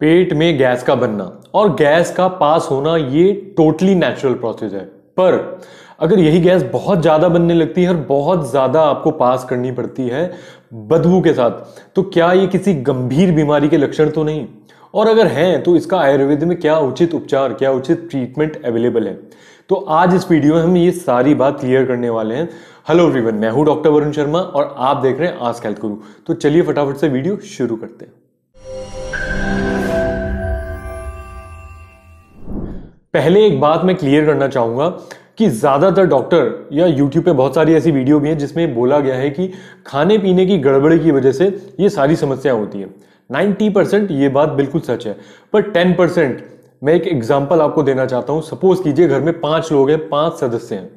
पेट में गैस का बनना और गैस का पास होना ये टोटली नेचुरल प्रोसेस है पर अगर यही गैस बहुत ज़्यादा बनने लगती है और बहुत ज़्यादा आपको पास करनी पड़ती है बदबू के साथ तो क्या ये किसी गंभीर बीमारी के लक्षण तो नहीं और अगर हैं तो इसका आयुर्वेद में क्या उचित उपचार क्या उचित ट्रीटमेंट अवेलेबल है तो आज इस वीडियो में हम ये सारी बात क्लियर करने वाले हैं हेलो एवरीवन मैं हूँ डॉक्टर वरुण शर्मा और आप देख रहे हैं आज हेल्थ गुरु तो चलिए फटाफट से वीडियो शुरू करते हैं पहले एक बात मैं क्लियर करना चाहूँगा कि ज़्यादातर डॉक्टर या यूट्यूब पे बहुत सारी ऐसी वीडियो भी हैं जिसमें बोला गया है कि खाने पीने की गड़बड़ी की वजह से ये सारी समस्याएं होती है 90 परसेंट ये बात बिल्कुल सच है पर 10 परसेंट मैं एक एग्जाम्पल आपको देना चाहता हूँ सपोज कीजिए घर में पाँच लोग हैं पाँच सदस्य हैं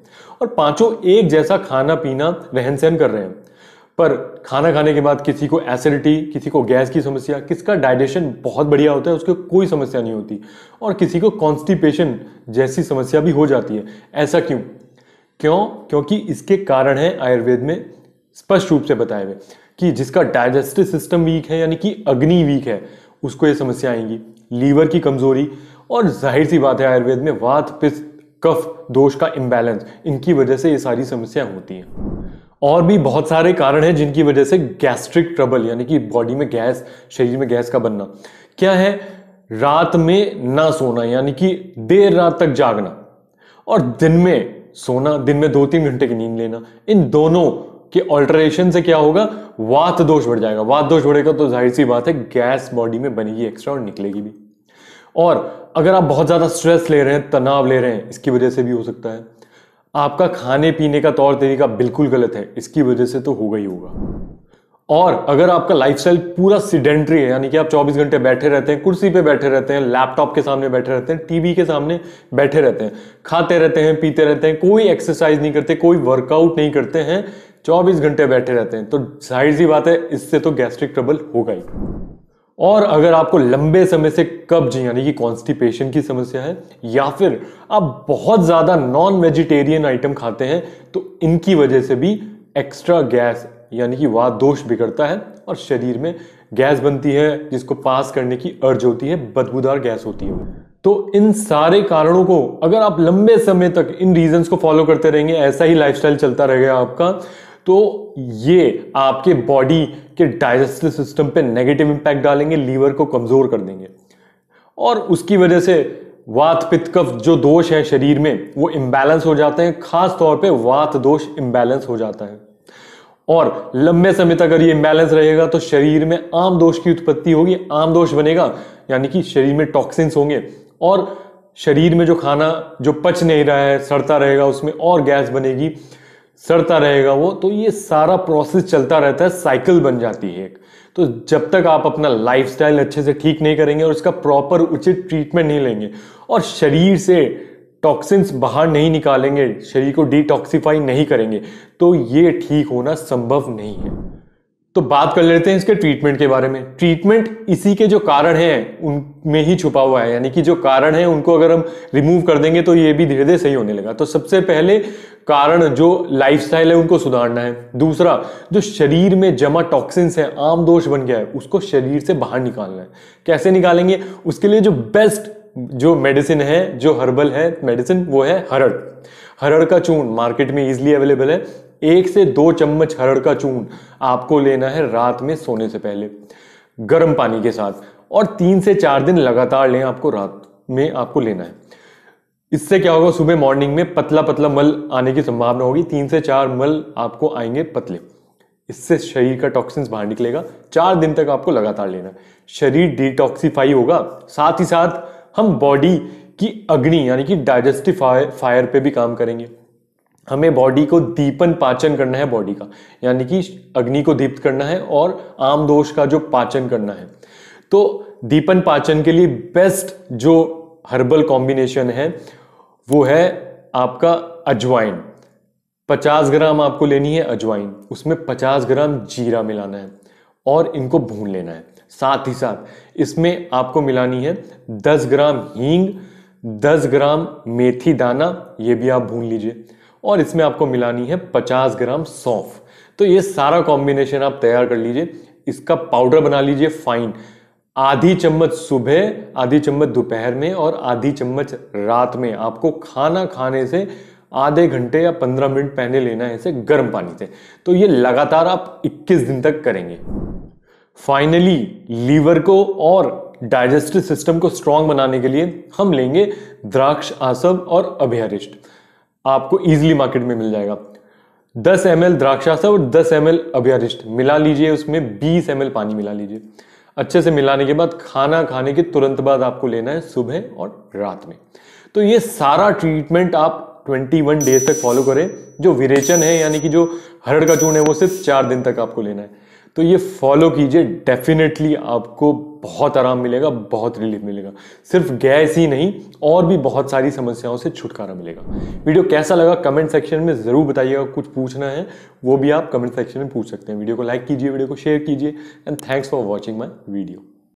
और पाँचों एक जैसा खाना पीना रहन सहन कर रहे हैं पर खाना खाने के बाद किसी को एसिडिटी किसी को गैस की समस्या किसका डाइजेशन बहुत बढ़िया होता है उसके कोई समस्या नहीं होती और किसी को कॉन्स्टिपेशन जैसी समस्या भी हो जाती है ऐसा क्यों क्यों क्योंकि इसके कारण है आयुर्वेद में स्पष्ट रूप से बताए हुए कि जिसका डाइजेस्टिव सिस्टम वीक है यानी कि अग्नि वीक है उसको ये समस्या आएंगी लीवर की कमजोरी और जाहिर सी बात है आयुर्वेद में वात पिस्त कफ दोष का इम्बैलेंस इनकी वजह से ये सारी समस्या होती हैं और भी बहुत सारे कारण हैं जिनकी वजह से गैस्ट्रिक ट्रबल यानी कि बॉडी में गैस शरीर में गैस का बनना क्या है रात में ना सोना यानी कि देर रात तक जागना और दिन में सोना दिन में दो तीन घंटे की नींद लेना इन दोनों के ऑल्ट्रेशन से क्या होगा वात दोष बढ़ जाएगा वात दोष बढ़ेगा तो जाहिर सी बात है गैस बॉडी में बनेगी एक्स्ट्रा और निकलेगी भी और अगर आप बहुत ज़्यादा स्ट्रेस ले रहे हैं तनाव ले रहे हैं इसकी वजह से भी हो सकता है आपका खाने पीने का तौर तरीका बिल्कुल गलत है इसकी वजह से तो होगा ही होगा और अगर आपका लाइफ पूरा सिडेंट्री है यानी कि आप 24 घंटे बैठे रहते हैं कुर्सी पे बैठे रहते हैं लैपटॉप के सामने बैठे रहते हैं टीवी के सामने बैठे रहते हैं खाते रहते हैं पीते रहते हैं कोई एक्सरसाइज नहीं करते कोई वर्कआउट नहीं करते हैं 24 घंटे बैठे रहते हैं तो जाहिर सी बात है इससे तो गैस्ट्रिक ट्रबल होगा ही और अगर आपको लंबे समय से कब्ज यानी कि कॉन्स्टिपेशन की समस्या है या फिर आप बहुत ज़्यादा नॉन वेजिटेरियन आइटम खाते हैं तो इनकी वजह से भी एक्स्ट्रा गैस यानी कि वाद दोष बिगड़ता है और शरीर में गैस बनती है जिसको पास करने की अर्ज होती है बदबूदार गैस होती है तो इन सारे कारणों को अगर आप लंबे समय तक इन रीजंस को फॉलो करते रहेंगे ऐसा ही लाइफस्टाइल चलता रहेगा आपका तो ये आपके बॉडी के डाइजेस्टिव सिस्टम पे नेगेटिव इम्पैक्ट डालेंगे लीवर को कमज़ोर कर देंगे और उसकी वजह से वात पित्त कफ जो दोष है शरीर में वो इम्बैलेंस हो जाते हैं खास तौर पे वात दोष इम्बैलेंस हो जाता है और लंबे समय तक अगर ये इम्बैलेंस रहेगा तो शरीर में आम दोष की उत्पत्ति होगी आम दोष बनेगा यानी कि शरीर में टॉक्सिन्स होंगे और शरीर में जो खाना जो पच नहीं रहा है सड़ता रहेगा उसमें और गैस बनेगी सड़ता रहेगा वो तो ये सारा प्रोसेस चलता रहता है साइकिल बन जाती है एक तो जब तक आप अपना लाइफ अच्छे से ठीक नहीं करेंगे और इसका प्रॉपर उचित ट्रीटमेंट नहीं लेंगे और शरीर से टॉक्सिन्स बाहर नहीं निकालेंगे शरीर को डिटॉक्सीफाई नहीं करेंगे तो ये ठीक होना संभव नहीं है तो बात कर लेते हैं इसके ट्रीटमेंट के बारे में ट्रीटमेंट इसी के जो कारण है उनमें ही छुपा हुआ है यानी कि जो कारण है उनको अगर हम रिमूव कर देंगे तो ये भी धीरे धीरे सही होने लगा तो सबसे पहले कारण जो लाइफस्टाइल है उनको सुधारना है दूसरा जो शरीर में जमा टॉक्सिन्स है आम दोष बन गया है उसको शरीर से बाहर निकालना है कैसे निकालेंगे उसके लिए जो बेस्ट जो मेडिसिन है जो हर्बल है मेडिसिन वो है हरड़ हरड़ का चून मार्केट में इजिली अवेलेबल है एक से दो चम्मच हरड़ का चून आपको लेना है रात में सोने से पहले गर्म पानी के साथ और तीन से चार दिन लगातार लें आपको रात में आपको लेना है इससे क्या होगा सुबह मॉर्निंग में पतला पतला मल आने की संभावना होगी तीन से चार मल आपको आएंगे पतले इससे शरीर का टॉक्सिन्स बाहर निकलेगा चार दिन तक आपको लगातार लेना शरीर डिटॉक्सीफाई होगा साथ ही साथ हम बॉडी की अग्नि यानी कि डाइजेस्टिव फायर पे भी काम करेंगे हमें बॉडी को दीपन पाचन करना है बॉडी का यानी कि अग्नि को दीप्त करना है और आम दोष का जो पाचन करना है तो दीपन पाचन के लिए बेस्ट जो हर्बल कॉम्बिनेशन है वो है आपका अजवाइन 50 ग्राम आपको लेनी है अजवाइन उसमें 50 ग्राम जीरा मिलाना है और इनको भून लेना है साथ ही साथ इसमें आपको मिलानी है 10 ग्राम हींग 10 ग्राम मेथी दाना ये भी आप भून लीजिए और इसमें आपको मिलानी है 50 ग्राम सौंफ तो ये सारा कॉम्बिनेशन आप तैयार कर लीजिए इसका पाउडर बना लीजिए फाइन आधी चम्मच सुबह आधी चम्मच दोपहर में और आधी चम्मच रात में आपको खाना खाने से आधे घंटे या पंद्रह मिनट पहले लेना है इसे गर्म पानी से तो ये लगातार आप 21 दिन तक करेंगे फाइनली लीवर को और डाइजेस्टिव सिस्टम को स्ट्रांग बनाने के लिए हम लेंगे द्राक्ष आसव और अभ्यारिष्ट आपको ईजिली मार्केट में मिल जाएगा 10 एम एल द्राक्षास और 10 एम एल अभ्यारिष्ट मिला लीजिए उसमें 20 एम एल पानी मिला लीजिए अच्छे से मिलाने के बाद खाना खाने के तुरंत बाद आपको लेना है सुबह और रात में तो ये सारा ट्रीटमेंट आप 21 डेज तक फॉलो करें जो विरेचन है यानी कि जो हरड़ का चूर्ण है वो सिर्फ चार दिन तक आपको लेना है तो ये फॉलो कीजिए डेफिनेटली आपको बहुत आराम मिलेगा बहुत रिलीफ मिलेगा सिर्फ गैस ही नहीं और भी बहुत सारी समस्याओं से छुटकारा मिलेगा वीडियो कैसा लगा कमेंट सेक्शन में ज़रूर बताइएगा कुछ पूछना है वो भी आप कमेंट सेक्शन में पूछ सकते हैं वीडियो को लाइक कीजिए वीडियो को शेयर कीजिए and thanks for watching my video